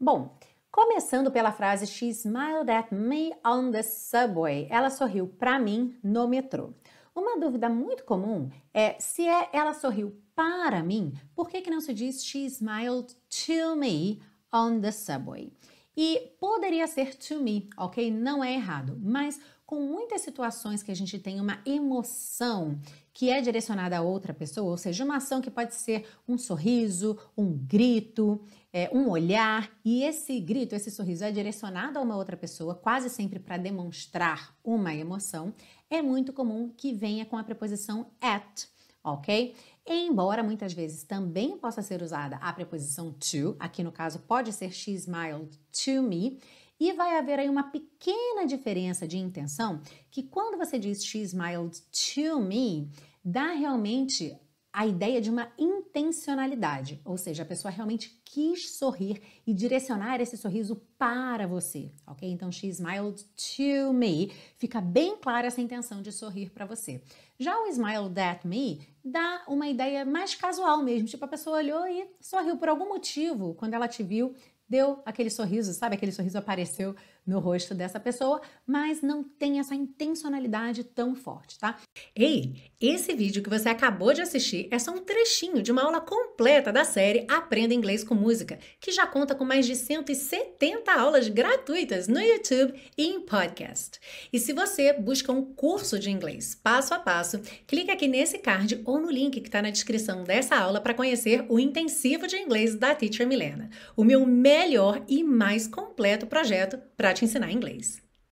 Bom, começando pela frase She smiled at me on the subway. Ela sorriu para mim no metrô. Uma dúvida muito comum é se é ela sorriu para mim, por que, que não se diz she smiled to me on the subway? E poderia ser to me, ok? Não é errado, mas com muitas situações que a gente tem uma emoção que é direcionada a outra pessoa, ou seja, uma ação que pode ser um sorriso, um grito, é, um olhar, e esse grito, esse sorriso é direcionado a uma outra pessoa, quase sempre para demonstrar uma emoção, é muito comum que venha com a preposição at ok? Embora muitas vezes também possa ser usada a preposição to, aqui no caso pode ser she smiled to me, e vai haver aí uma pequena diferença de intenção que quando você diz she smiled to me, dá realmente a ideia de uma intenção intencionalidade, ou seja, a pessoa realmente quis sorrir e direcionar esse sorriso para você, ok? Então, she smiled to me, fica bem clara essa intenção de sorrir para você. Já o smiled at me dá uma ideia mais casual mesmo, tipo a pessoa olhou e sorriu por algum motivo quando ela te viu, deu aquele sorriso, sabe? Aquele sorriso apareceu no rosto dessa pessoa, mas não tem essa intencionalidade tão forte, tá? Ei, esse vídeo que você acabou de assistir é só um trechinho de uma aula completa da série Aprenda Inglês com Música, que já conta com mais de 170 aulas gratuitas no YouTube e em podcast. E se você busca um curso de inglês passo a passo, clique aqui nesse card ou no link que está na descrição dessa aula para conhecer o intensivo de inglês da Teacher Milena, o meu melhor e mais completo projeto para te ensinar inglês.